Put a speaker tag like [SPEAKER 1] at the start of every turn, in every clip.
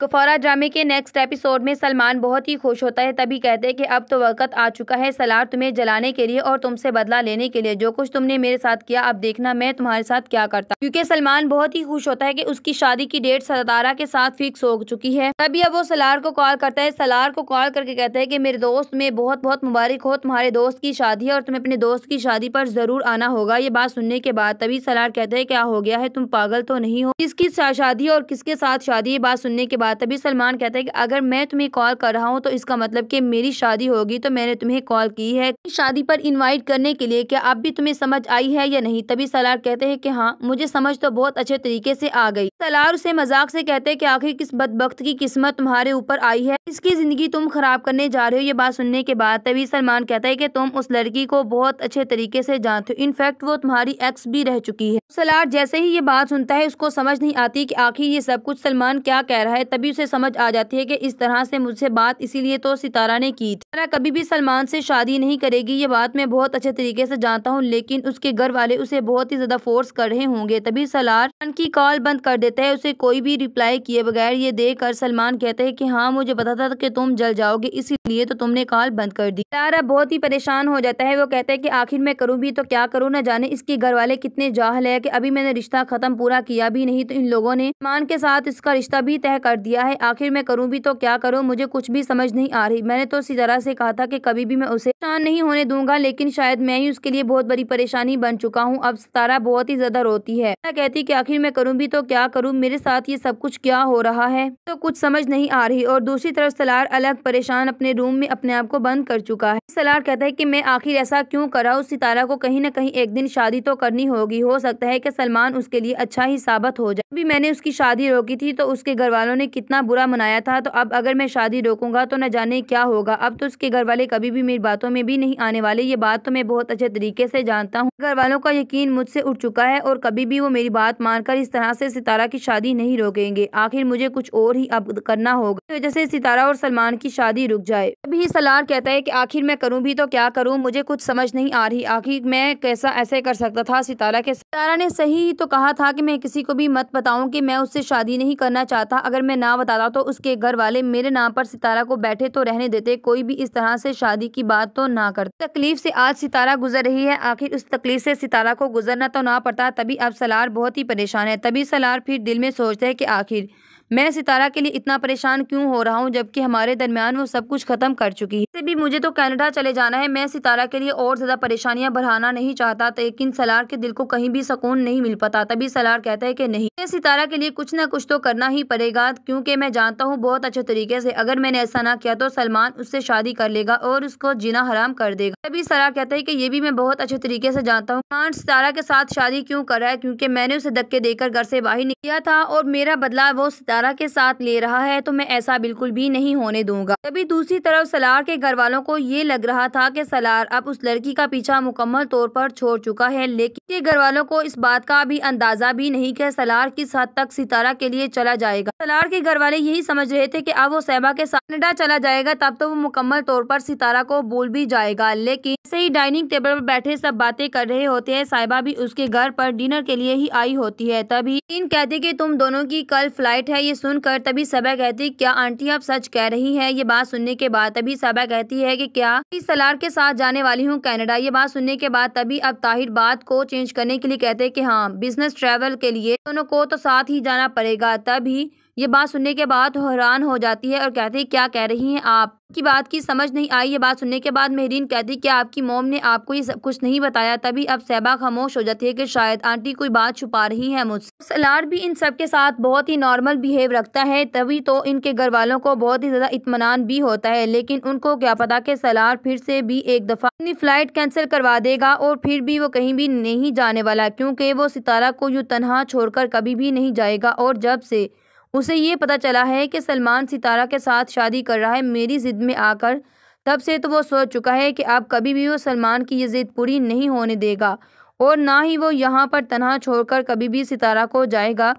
[SPEAKER 1] कफौरा ड्रामे के next episode में सलमान बहुत ही खुश होता है तभी कहते हैं कि अब तो वक्त आ चुका है सलार तुम्हें जलाने के लिए और तुमसे बदला लेने के लिए जो कुछ तुमने मेरे साथ किया अब देखना मैं तुम्हारे साथ क्या करता क्योंकि सलमान बहुत ही खुश होता है कि उसकी शादी की डेट सतारा के साथ फिक्स हो चुकी है तभी अब वो सलार को कॉल करता है सलार को कॉल करके कहता है की मेरे दोस्त में बहुत बहुत मुबारक हो तुम्हारे दोस्त की शादी है और तुम्हें अपने दोस्त की शादी पर जरूर आना होगा ये बात सुनने के बाद तभी सलार कहते हैं क्या हो गया है तुम पागल तो नहीं हो किसकी शादी और किसके साथ शादी ये बात सुनने के बाद बात तभी सलमान कहता है कि अगर मैं तुम्हें कॉल कर रहा हूँ तो इसका मतलब कि मेरी शादी होगी तो मैंने तुम्हें कॉल की है शादी पर इनवाइट करने के लिए क्या अब भी तुम्हें समझ आई है या नहीं तभी सलार कहते हैं कि हाँ मुझे समझ तो बहुत अच्छे तरीके से आ गई सलार उसे मजाक से कहते हैं कि आखिर किस बदबख्त की किस्मत तुम्हारे ऊपर आई है इसकी जिंदगी तुम खराब करने जा रहे हो ये बात सुनने के बाद तभी सलमान कहता है कि तुम उस लड़की को बहुत अच्छे तरीके से जानते हो इनफैक्ट वो तुम्हारी एक्स भी रह चुकी है सलार जैसे ही ये बात सुनता है उसको समझ नहीं आती की आखिर ये सब कुछ सलमान क्या कह रहा है तभी उसे समझ आ जाती है कि इस तरह से मुझसे बात इसीलिए तो सितारा ने की थी कभी भी सलमान से शादी नहीं करेगी ये बात मैं बहुत अच्छे तरीके से जानता हूँ लेकिन उसके घर वाले उसे बहुत ही ज्यादा फोर्स कर रहे होंगे तभी सलार की कॉल बंद कर देता है उसे कोई भी रिप्लाई किए बगैर ये देख कर सलमान कहते हैं की हाँ मुझे पता था की तुम जल जाओगे इसीलिए तो तुमने कॉल बंद कर दी तारा बहुत ही परेशान हो जाता है वो कहते है की आखिर मैं करूँ भी तो क्या करूँ ना जाने इसके घर वाले कितने जाहल है की अभी मैंने रिश्ता खत्म पूरा किया भी नहीं तो इन लोगों ने मान के साथ इसका रिश्ता भी तय कर दिया है आखिर मैं करूँ भी तो क्या करूँ मुझे कुछ भी समझ नहीं आ रही मैंने तो तरह से कहा था कि कभी भी मैं उसे परेशान नहीं होने दूंगा लेकिन शायद मैं ही उसके लिए बहुत बड़ी परेशानी बन चुका हूँ अब सितारा बहुत ही ज्यादा रोती है मैं कहती की आखिर मैं करूँ भी तो क्या करूँ मेरे साथ ये सब कुछ क्या हो रहा है तो कुछ समझ नहीं आ रही और दूसरी तरफ सलार अलग परेशान अपने रूम में अपने आप को बंद कर चुका है सलार कहता है की मैं आखिर ऐसा क्यूँ करा उस सितारा को कहीं न कहीं एक दिन शादी तो करनी होगी हो सकता है की सलमान उसके लिए अच्छा ही साबित हो जाए अभी मैंने उसकी शादी रोकी थी तो उसके घर वालों ने कितना बुरा मनाया था तो अब अगर मैं शादी रोकूंगा तो न जाने क्या होगा अब तो उसके घर वाले कभी भी मेरी बातों में भी नहीं आने वाले ये बात तो मैं बहुत अच्छे तरीके से जानता हूँ घर वालों का यकीन मुझसे उठ चुका है और कभी भी वो मेरी बात मानकर इस तरह से सितारा की शादी नहीं रोकेंगे आखिर मुझे कुछ और ही अब करना होगा वजह से सितारा और सलमान की शादी रुक जाए अभी सलार कहता है की आखिर मैं करूँ भी तो क्या करूँ मुझे कुछ समझ नहीं आ रही आखिर मैं कैसा ऐसे कर सकता था सितारा के सितारा ने सही तो कहा था की मैं किसी को भी मत बताऊँ की मैं उससे शादी नहीं करना चाहता अगर मैं ना बताता तो उसके घर वाले मेरे नाम पर सितारा को बैठे तो रहने देते कोई भी इस तरह से शादी की बात तो ना करते तकलीफ से आज सितारा गुजर रही है आखिर उस तकलीफ से सितारा को गुजरना तो ना पड़ता तभी अब सलार बहुत ही परेशान है तभी सलार फिर दिल में सोचते है की आखिर मैं सितारा के लिए इतना परेशान क्यों हो रहा हूँ जबकि हमारे दरमियान वो सब कुछ ख़त्म कर चुकी है इससे भी मुझे तो कनाडा चले जाना है मैं सितारा के लिए और ज़्यादा परेशानियाँ बढ़ाना नहीं चाहता तो लेकिन सलार के दिल को कहीं भी सुकून नहीं मिल पाता तभी सलार कहता है कि नहीं मैं सितारा के लिए कुछ ना कुछ तो करना ही पड़ेगा क्योंकि मैं जानता हूँ बहुत अच्छे तरीके से अगर मैंने ऐसा ना किया तो सलमान उससे शादी कर लेगा और उसको जीना हराम कर देगा तभी सलार कहता है की ये भी मैं बहुत अच्छे तरीके से जानता हूँ खान सितारा के साथ शादी क्यूँ कर रहा है क्यूँकी मैंने उसे धक्के देकर घर से बाहर निकला था और मेरा बदलाव वो सलारा के साथ ले रहा है तो मैं ऐसा बिल्कुल भी नहीं होने दूंगा तभी दूसरी तरफ सलार के घर वालों को ये लग रहा था कि सलार अब उस लड़की का पीछा मुकम्मल तौर पर छोड़ चुका है लेकिन के घर वालों को इस बात का भी अंदाजा भी नहीं कि सलार किस हद तक सितारा के लिए चला जाएगा सलार के घर वाले यही समझ रहे थे की अब वो सहबा के साथ कनाडा चला जाएगा तब तो वो मुकम्मल तौर पर सितारा को भूल भी जाएगा लेकिन ऐसे ही डाइनिंग टेबल पर बैठे सब बातें कर रहे होते हैं साहिबा भी उसके घर पर डिनर के लिए ही आई होती है तभी इन कहते कि तुम दोनों की कल फ्लाइट है ये सुनकर तभी सबा कहती क्या आंटी आप सच कह रही हैं ये बात सुनने के बाद तभी सबा कहती है कि क्या इस सलार के साथ जाने वाली हूँ कनाडा ये बात सुनने के बाद तभी अब ताहिर बात को चेंज करने के लिए कहते कि हाँ बिजनेस ट्रैवल के लिए दोनों को तो साथ ही जाना पड़ेगा तभी ये बात सुनने के बाद हैरान हो जाती है और कहती है क्या कह रही हैं आप की बात की समझ नहीं आई ये बात सुनने के बाद मेहरीन कहती है कि आपकी मोम ने आपको ये सब कुछ नहीं बताया तभी अब सहबा खामोश हो जाती है कि शायद आंटी कोई बात छुपा रही है मुझसे सलार भी इन सब के साथ बहुत ही नॉर्मल बिहेव रखता है तभी तो इनके घर वालों को बहुत ही ज़्यादा इतमान भी होता है लेकिन उनको क्या पता की सलार फिर से भी एक दफ़ा अपनी फ़्लाइट कैंसिल करवा देगा और फिर भी वो कहीं भी नहीं जाने वाला क्यूँकी वो सितारा को यू तनहा छोड़कर कभी भी नहीं जाएगा और जब से उसे ये पता चला है कि सलमान सितारा के साथ शादी कर रहा है मेरी ज़िद में आकर तब से तो वो सोच चुका है कि अब कभी भी वो सलमान की ये ज़िद पूरी नहीं होने देगा और ना ही वो यहाँ पर तनहा छोड़कर कभी भी सितारा को जाएगा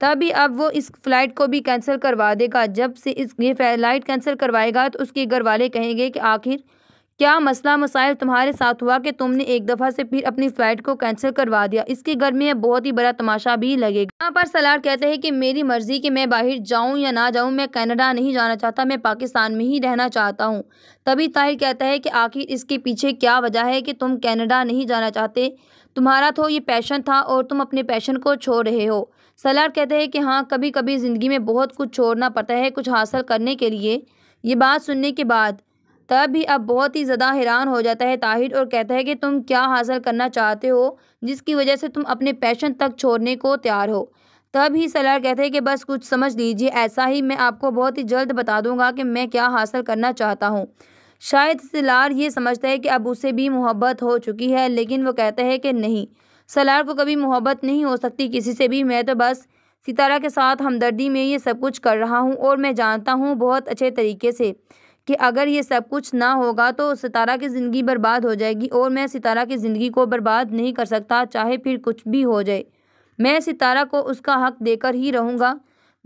[SPEAKER 1] तभी अब वो इस फ़्लाइट को भी कैंसिल करवा देगा जब से इस ये फ्लाइट कैंसिल करवाएगा तो उसके घर वाले कहेंगे कि आखिर क्या मसला मसाइल तुम्हारे साथ हुआ कि तुमने एक दफ़ा से फिर अपनी फ़्लाइट को कैंसिल करवा दिया इसके घर में बहुत ही बड़ा तमाशा भी लगेगा यहाँ पर सलार कहते हैं कि मेरी मर्ज़ी कि मैं बाहर जाऊँ या ना जाऊँ मैं कनाडा नहीं जाना चाहता मैं पाकिस्तान में ही रहना चाहता हूँ तभी ताहिर कहता है कि आखिर इसके पीछे क्या वजह है कि तुम कैनेडा नहीं जाना चाहते तुम्हारा तो ये पैशन था और तुम अपने पैशन को छोड़ रहे हो सलार कहते हैं कि हाँ कभी कभी ज़िंदगी में बहुत कुछ छोड़ना पड़ता है कुछ हासिल करने के लिए ये बात सुनने के बाद तब भी अब बहुत ही ज़्यादा हैरान हो जाता है ताहिर और कहता है कि तुम क्या हासिल करना चाहते हो जिसकी वजह से तुम अपने पैशन तक छोड़ने को तैयार हो तब ही सलार कहते हैं कि बस कुछ समझ लीजिए ऐसा ही मैं आपको बहुत ही जल्द बता दूंगा कि मैं क्या हासिल करना चाहता हूँ शायद सलार ये समझता है कि अब उसे भी मोहब्बत हो चुकी है लेकिन वो कहता है कि नहीं सलार को कभी मोहब्बत नहीं हो सकती किसी से भी मैं तो बस सितारा के साथ हमदर्दी में ये सब कुछ कर रहा हूँ और मैं जानता हूँ बहुत अच्छे तरीके से कि अगर ये सब कुछ ना होगा तो सितारा की ज़िंदगी बर्बाद हो जाएगी और मैं सितारा की ज़िंदगी को बर्बाद नहीं कर सकता चाहे फिर कुछ भी हो जाए मैं सितारा को उसका हक देकर ही रहूँगा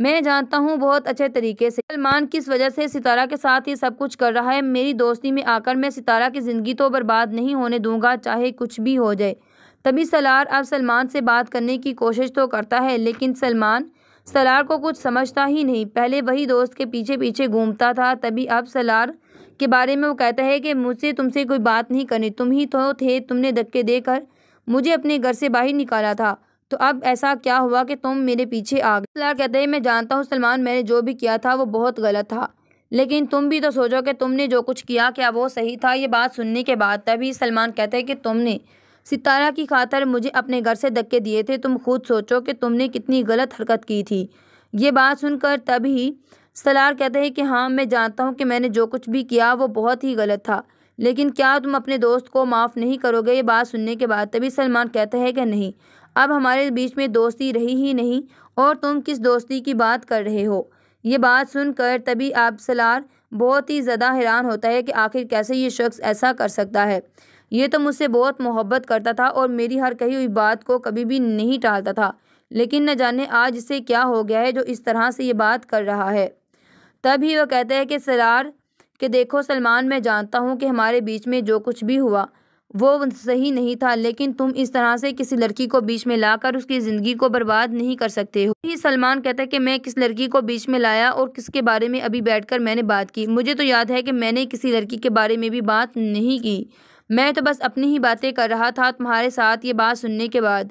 [SPEAKER 1] मैं जानता हूँ बहुत अच्छे तरीके से सलमान किस वजह से सितारा के साथ ये सब कुछ कर रहा है मेरी दोस्ती में आकर मैं सितारा की ज़िंदगी तो बर्बाद नहीं होने दूँगा चाहे कुछ भी हो जाए तभी सलार अब सलमान से बात करने की कोशिश तो करता है लेकिन सलमान सलार को कुछ समझता ही नहीं पहले वही दोस्त के पीछे पीछे घूमता था तभी अब सलार के बारे में वो कहता है कि मुझसे तुमसे कोई बात नहीं करनी तुम ही तो थे तुमने धक्के देकर मुझे अपने घर से बाहर निकाला था तो अब ऐसा क्या हुआ कि तुम मेरे पीछे आ गए सलार कहते हैं मैं जानता हूँ सलमान मैंने जो भी किया था वो बहुत गलत था लेकिन तुम भी तो सोचो कि तुमने जो कुछ किया क्या वो सही था ये बात सुनने के बाद तभी सलमान कहते हैं कि तुमने सितारा की खातर मुझे अपने घर से धक्के दिए थे तुम खुद सोचो कि तुमने कितनी गलत हरकत की थी ये बात सुनकर तभी सलार कहते हैं कि हाँ मैं जानता हूँ कि मैंने जो कुछ भी किया वो बहुत ही गलत था लेकिन क्या तुम अपने दोस्त को माफ़ नहीं करोगे ये बात सुनने के बाद तभी सलमान कहते हैं कि नहीं अब हमारे बीच में दोस्ती रही ही नहीं और तुम किस दोस्ती की बात कर रहे हो ये बात सुनकर तभी आप सलार बहुत ही ज़्यादा हैरान होता है कि आखिर कैसे ये शख्स ऐसा कर सकता है ये तो मुझसे बहुत मोहब्बत करता था और मेरी हर कही हुई बात को कभी भी नहीं टालता था लेकिन न जाने आज इसे क्या हो गया है जो इस तरह से ये बात कर रहा है तभी वह कहता है कि सरार के देखो सलमान मैं जानता हूँ कि हमारे बीच में जो कुछ भी हुआ वो सही नहीं था लेकिन तुम इस तरह से किसी लड़की को बीच में लाकर उसकी ज़िंदगी को बर्बाद नहीं कर सकते हो ही सलमान कहता है कि मैं किस लड़की को बीच में लाया और किसके बारे में अभी बैठकर मैंने बात की मुझे तो याद है कि मैंने किसी लड़की के बारे में भी बात नहीं की मैं तो बस अपनी ही बातें कर रहा था तुम्हारे साथ ये बात सुनने के बाद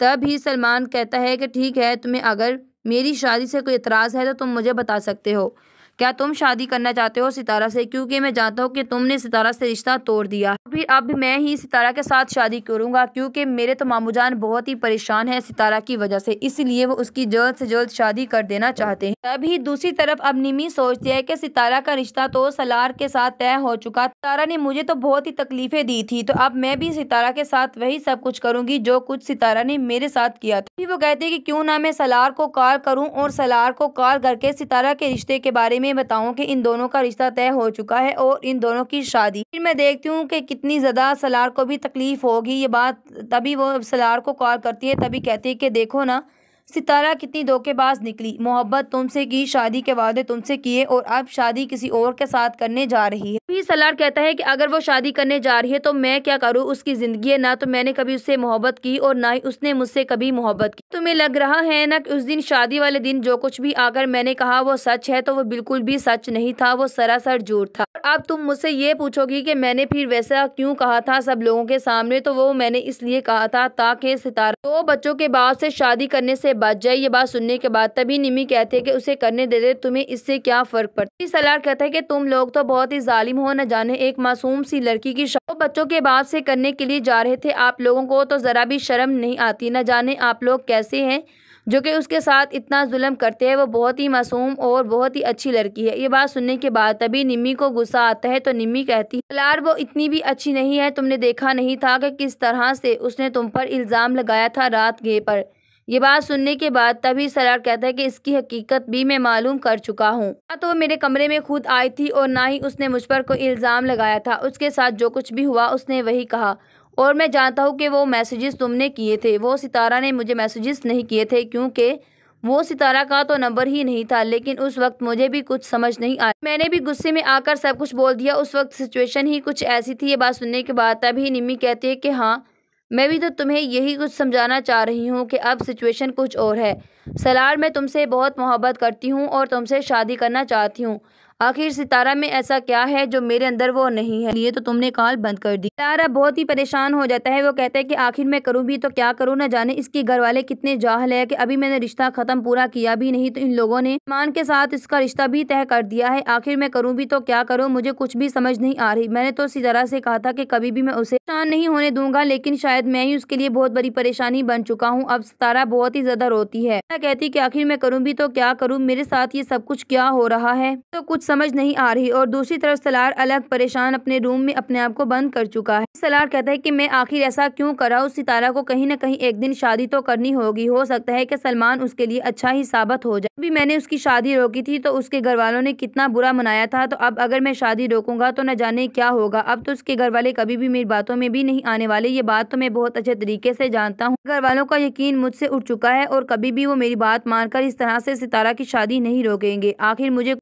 [SPEAKER 1] तब ही सलमान कहता है कि ठीक है तुम्हें अगर मेरी शादी से कोई इतराज़ है तो तुम मुझे बता सकते हो क्या तुम शादी करना चाहते हो सितारा से क्योंकि मैं जानता हूँ कि तुमने सितारा से रिश्ता तोड़ दिया फिर अब मैं ही सितारा के साथ शादी करूँगा क्योंकि मेरे तो मामूजान बहुत ही परेशान है सितारा की वजह से इसलिए वो उसकी जल्द से जल्द शादी कर देना चाहते हैं तभी दूसरी तरफ अब निमी सोचती है कि सितारा का रिश्ता तो सलार के साथ तय हो चुका सितारा ने मुझे तो बहुत ही तकलीफे दी थी तो अब मैं भी सितारा के साथ वही सब कुछ करूँगी जो कुछ सितारा ने मेरे साथ किया था वो कहते की क्यूँ ना मैं सलार को कॉल करूँ और सलार को कॉल करके सितारा के रिश्ते के बारे में मैं बताऊँ कि इन दोनों का रिश्ता तय हो चुका है और इन दोनों की शादी फिर मैं देखती हूँ कि कितनी ज़्यादा सलार को भी तकलीफ़ होगी ये बात तभी वो सलार को कॉल करती है तभी कहती है कि देखो ना सितारा कितनी धोखेबाज निकली मोहब्बत तुमसे की शादी के वादे तुमसे किए और अब शादी किसी और के साथ करने जा रही है भी सलार कहता है कि अगर वो शादी करने जा रही है तो मैं क्या करूँ उसकी ज़िंदगी है ना तो मैंने कभी उससे मोहब्बत की और ना ही उसने मुझसे कभी मोहब्बत की तुम्हें लग रहा है न उस दिन शादी वाले दिन जो कुछ भी आकर मैंने कहा वो सच है तो वो बिल्कुल भी सच नहीं था वो सरासर झूठ था अब तुम मुझसे ये पूछोगी कि मैंने फिर वैसा क्यों कहा था सब लोगों के सामने तो वो मैंने इसलिए कहा था ताकि सितारा दो बच्चों के बाद से शादी करने से जाए ये बात सुनने के बाद तभी निमी कहते हैं कि उसे करने दे दे तुम्हें इससे क्या फ़र्क पड़ता सलार कहता है कि तुम लोग तो बहुत ही जालिम हो न जाने एक मासूम सी लड़की की शो बच्चों के बाप से करने के लिए जा रहे थे आप लोगों को तो ज़रा भी शर्म नहीं आती न जाने आप लोग कैसे है जो कि उसके साथ इतना जुल्म करते हैं वो बहुत ही मासूम और बहुत ही अच्छी लड़की है ये बात सुनने के बाद तभी निम्मी को गुस्सा आता है तो निम्मी कहती है वो इतनी भी अच्छी नहीं है तुमने देखा नहीं था कि किस तरह से उसने तुम पर इल्ज़ाम लगाया था रात गे पर ये बात सुनने के बाद तभी सरार कहता है कि इसकी हकीकत भी मैं मालूम कर चुका हूँ ना तो मेरे कमरे में खुद आई थी और ना ही उसने मुझ पर कोई इल्ज़ाम लगाया था उसके साथ जो कुछ भी हुआ उसने वही कहा और मैं जानता हूँ कि वो मैसेजेस तुमने किए थे वो सितारा ने मुझे मैसेजेस नहीं किए थे क्योंकि वो सितारा का तो नंबर ही नहीं था लेकिन उस वक्त मुझे भी कुछ समझ नहीं आया मैंने भी गुस्से में आकर सब कुछ बोल दिया उस वक्त सिचुएशन ही कुछ ऐसी थी ये बात सुनने के बाद तभी निम्मी कहती है कि हाँ मैं भी तो तुम्हें यही कुछ समझाना चाह रही हूँ कि अब सिचुएशन कुछ और है सलार मैं तुमसे बहुत मोहब्बत करती हूँ और तुमसे शादी करना चाहती हूँ आखिर सितारा में ऐसा क्या है जो मेरे अंदर वो नहीं है ये तो तुमने कॉल बंद कर दी सितारा बहुत ही परेशान हो जाता है वो कहता है कि आखिर मैं करूँ भी तो क्या करूँ ना जाने इसके घर वाले कितने जाहल है कि अभी मैंने रिश्ता खत्म पूरा किया भी नहीं तो इन लोगों ने मान के साथ इसका रिश्ता भी तय कर दिया है आखिर मैं करूँ भी तो क्या करूँ मुझे कुछ भी समझ नहीं आ रही मैंने तो सितारा से कहा था की कभी भी मैं उसे परेशान नहीं होने दूंगा लेकिन शायद मैं ही उसके लिए बहुत बड़ी परेशानी बन चुका हूँ अब सितारा बहुत ही ज्यादा रोती है कहती की आखिर मैं करूँ भी तो क्या करूँ मेरे साथ ये सब कुछ क्या हो रहा है तो कुछ समझ नहीं आ रही और दूसरी तरफ सलार अलग परेशान अपने रूम में अपने आप को बंद कर चुका है सलार कहता है कि मैं आखिर ऐसा क्यों करा उस सितारा को कहीं ना कहीं एक दिन शादी तो करनी होगी हो सकता है कि सलमान उसके लिए अच्छा ही साबित हो जाए अभी मैंने उसकी शादी रोकी थी तो उसके घर वालों ने कितना बुरा मनाया था तो अब अगर मैं शादी रोकूंगा तो न जाने क्या होगा अब तो उसके घर वाले कभी भी मेरी बातों में भी नहीं आने वाले ये बात तो मैं बहुत अच्छे तरीके से जानता हूँ घर वालों का यकीन मुझसे उठ चुका है और कभी भी वो मेरी बात मानकर इस तरह से सितारा की शादी नहीं रोकेंगे आखिर मुझे